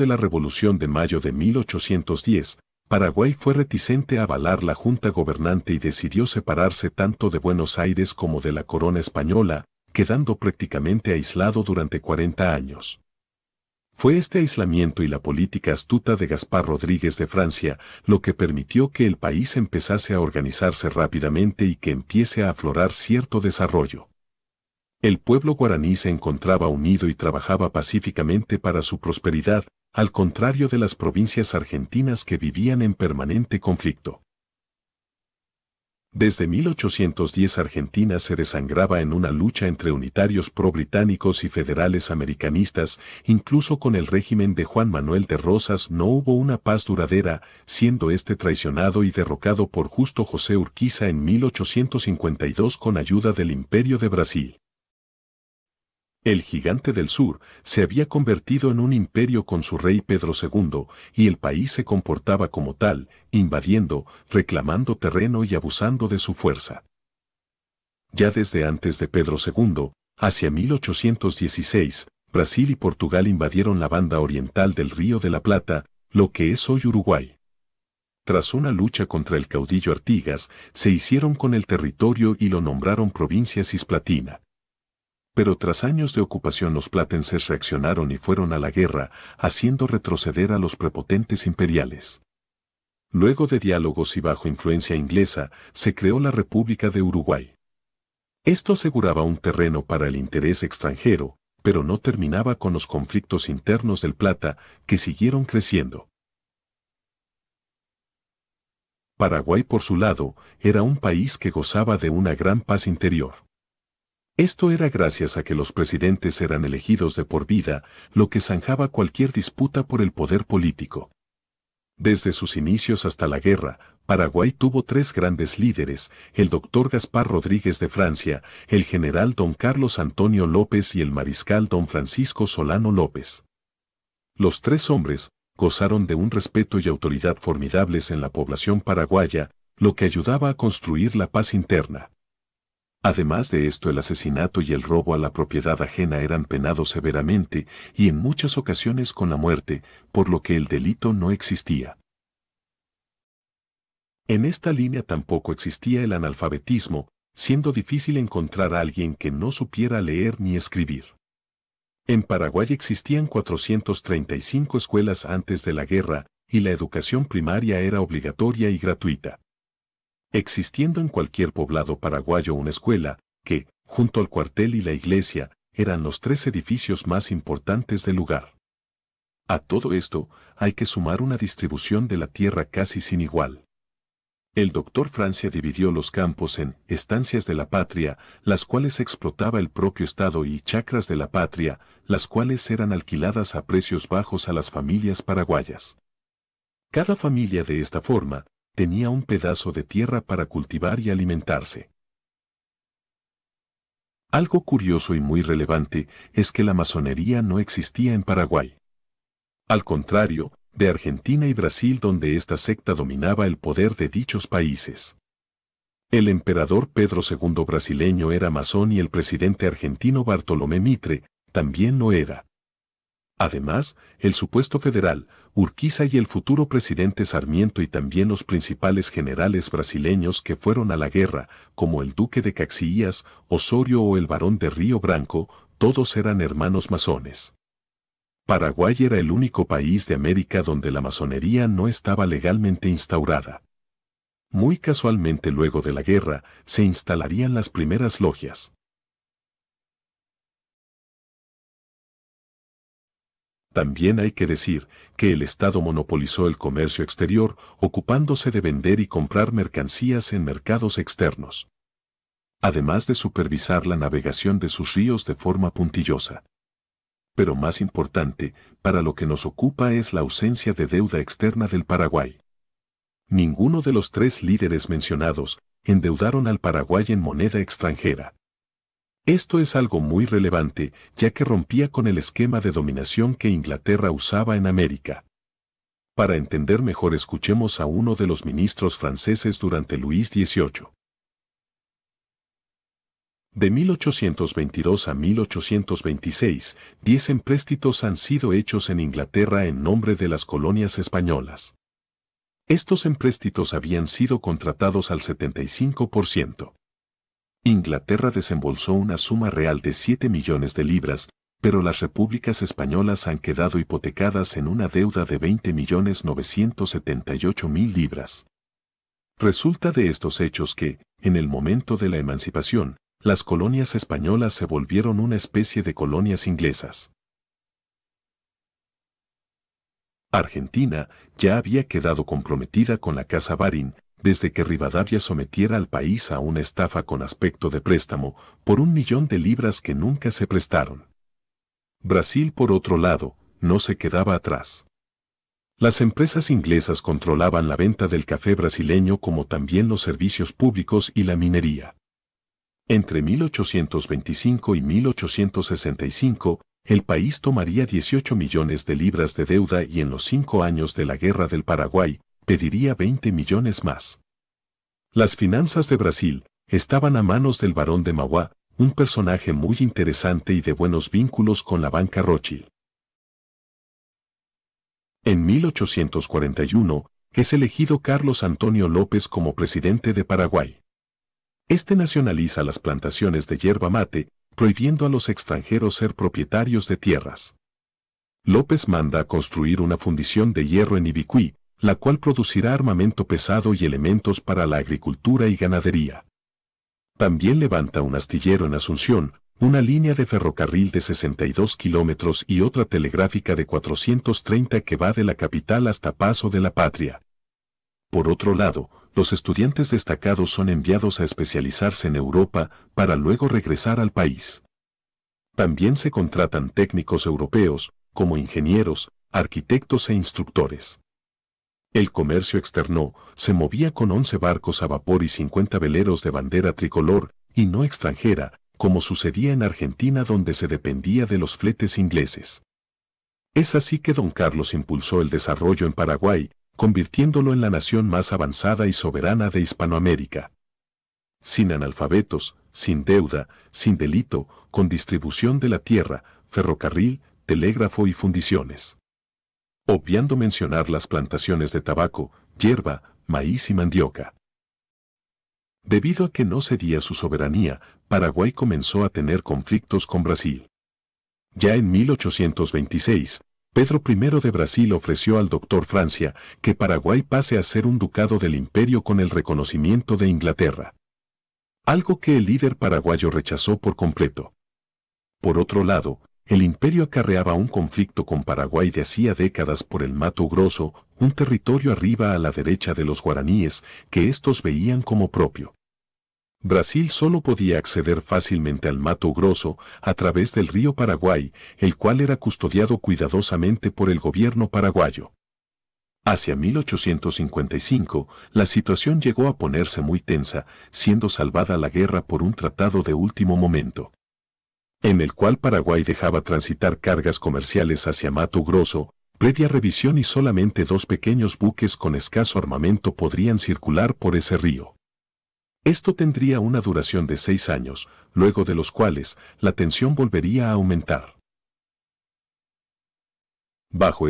de la Revolución de Mayo de 1810, Paraguay fue reticente a avalar la junta gobernante y decidió separarse tanto de Buenos Aires como de la corona española, quedando prácticamente aislado durante 40 años. Fue este aislamiento y la política astuta de Gaspar Rodríguez de Francia lo que permitió que el país empezase a organizarse rápidamente y que empiece a aflorar cierto desarrollo. El pueblo guaraní se encontraba unido y trabajaba pacíficamente para su prosperidad, al contrario de las provincias argentinas que vivían en permanente conflicto. Desde 1810 Argentina se desangraba en una lucha entre unitarios pro-británicos y federales americanistas, incluso con el régimen de Juan Manuel de Rosas no hubo una paz duradera, siendo este traicionado y derrocado por Justo José Urquiza en 1852 con ayuda del Imperio de Brasil. El gigante del sur se había convertido en un imperio con su rey Pedro II y el país se comportaba como tal, invadiendo, reclamando terreno y abusando de su fuerza. Ya desde antes de Pedro II, hacia 1816, Brasil y Portugal invadieron la banda oriental del Río de la Plata, lo que es hoy Uruguay. Tras una lucha contra el caudillo Artigas, se hicieron con el territorio y lo nombraron provincia cisplatina. Pero tras años de ocupación los platenses reaccionaron y fueron a la guerra, haciendo retroceder a los prepotentes imperiales. Luego de diálogos y bajo influencia inglesa, se creó la República de Uruguay. Esto aseguraba un terreno para el interés extranjero, pero no terminaba con los conflictos internos del Plata, que siguieron creciendo. Paraguay, por su lado, era un país que gozaba de una gran paz interior. Esto era gracias a que los presidentes eran elegidos de por vida, lo que zanjaba cualquier disputa por el poder político. Desde sus inicios hasta la guerra, Paraguay tuvo tres grandes líderes, el doctor Gaspar Rodríguez de Francia, el general don Carlos Antonio López y el mariscal don Francisco Solano López. Los tres hombres gozaron de un respeto y autoridad formidables en la población paraguaya, lo que ayudaba a construir la paz interna. Además de esto, el asesinato y el robo a la propiedad ajena eran penados severamente y en muchas ocasiones con la muerte, por lo que el delito no existía. En esta línea tampoco existía el analfabetismo, siendo difícil encontrar a alguien que no supiera leer ni escribir. En Paraguay existían 435 escuelas antes de la guerra, y la educación primaria era obligatoria y gratuita existiendo en cualquier poblado paraguayo una escuela, que, junto al cuartel y la iglesia, eran los tres edificios más importantes del lugar. A todo esto, hay que sumar una distribución de la tierra casi sin igual. El doctor Francia dividió los campos en estancias de la patria, las cuales explotaba el propio Estado, y chacras de la patria, las cuales eran alquiladas a precios bajos a las familias paraguayas. Cada familia de esta forma tenía un pedazo de tierra para cultivar y alimentarse. Algo curioso y muy relevante es que la masonería no existía en Paraguay. Al contrario, de Argentina y Brasil donde esta secta dominaba el poder de dichos países. El emperador Pedro II brasileño era masón y el presidente argentino Bartolomé Mitre también lo era. Además, el supuesto federal, Urquiza y el futuro presidente Sarmiento y también los principales generales brasileños que fueron a la guerra, como el duque de Caxias, Osorio o el barón de Río Branco, todos eran hermanos masones. Paraguay era el único país de América donde la masonería no estaba legalmente instaurada. Muy casualmente luego de la guerra, se instalarían las primeras logias. También hay que decir que el Estado monopolizó el comercio exterior, ocupándose de vender y comprar mercancías en mercados externos. Además de supervisar la navegación de sus ríos de forma puntillosa. Pero más importante, para lo que nos ocupa es la ausencia de deuda externa del Paraguay. Ninguno de los tres líderes mencionados endeudaron al Paraguay en moneda extranjera. Esto es algo muy relevante, ya que rompía con el esquema de dominación que Inglaterra usaba en América. Para entender mejor escuchemos a uno de los ministros franceses durante Luis XVIII. De 1822 a 1826, 10 empréstitos han sido hechos en Inglaterra en nombre de las colonias españolas. Estos empréstitos habían sido contratados al 75%. Inglaterra desembolsó una suma real de 7 millones de libras, pero las repúblicas españolas han quedado hipotecadas en una deuda de millones mil libras. Resulta de estos hechos que, en el momento de la emancipación, las colonias españolas se volvieron una especie de colonias inglesas. Argentina ya había quedado comprometida con la Casa Barin desde que Rivadavia sometiera al país a una estafa con aspecto de préstamo por un millón de libras que nunca se prestaron. Brasil, por otro lado, no se quedaba atrás. Las empresas inglesas controlaban la venta del café brasileño como también los servicios públicos y la minería. Entre 1825 y 1865, el país tomaría 18 millones de libras de deuda y en los cinco años de la Guerra del Paraguay, pediría 20 millones más. Las finanzas de Brasil estaban a manos del barón de Mauá, un personaje muy interesante y de buenos vínculos con la banca Rothschild. En 1841, es elegido Carlos Antonio López como presidente de Paraguay. Este nacionaliza las plantaciones de yerba mate, prohibiendo a los extranjeros ser propietarios de tierras. López manda a construir una fundición de hierro en Ibicuí, la cual producirá armamento pesado y elementos para la agricultura y ganadería. También levanta un astillero en Asunción, una línea de ferrocarril de 62 kilómetros y otra telegráfica de 430 que va de la capital hasta Paso de la Patria. Por otro lado, los estudiantes destacados son enviados a especializarse en Europa para luego regresar al país. También se contratan técnicos europeos, como ingenieros, arquitectos e instructores. El comercio externo se movía con 11 barcos a vapor y 50 veleros de bandera tricolor, y no extranjera, como sucedía en Argentina donde se dependía de los fletes ingleses. Es así que don Carlos impulsó el desarrollo en Paraguay, convirtiéndolo en la nación más avanzada y soberana de Hispanoamérica. Sin analfabetos, sin deuda, sin delito, con distribución de la tierra, ferrocarril, telégrafo y fundiciones obviando mencionar las plantaciones de tabaco, hierba, maíz y mandioca. Debido a que no cedía su soberanía, Paraguay comenzó a tener conflictos con Brasil. Ya en 1826, Pedro I de Brasil ofreció al doctor Francia que Paraguay pase a ser un ducado del imperio con el reconocimiento de Inglaterra. Algo que el líder paraguayo rechazó por completo. Por otro lado, el imperio acarreaba un conflicto con Paraguay de hacía décadas por el Mato Grosso, un territorio arriba a la derecha de los guaraníes que estos veían como propio. Brasil solo podía acceder fácilmente al Mato Grosso a través del río Paraguay, el cual era custodiado cuidadosamente por el gobierno paraguayo. Hacia 1855, la situación llegó a ponerse muy tensa, siendo salvada la guerra por un tratado de último momento en el cual Paraguay dejaba transitar cargas comerciales hacia Mato Grosso, previa revisión y solamente dos pequeños buques con escaso armamento podrían circular por ese río. Esto tendría una duración de seis años, luego de los cuales la tensión volvería a aumentar. Bajo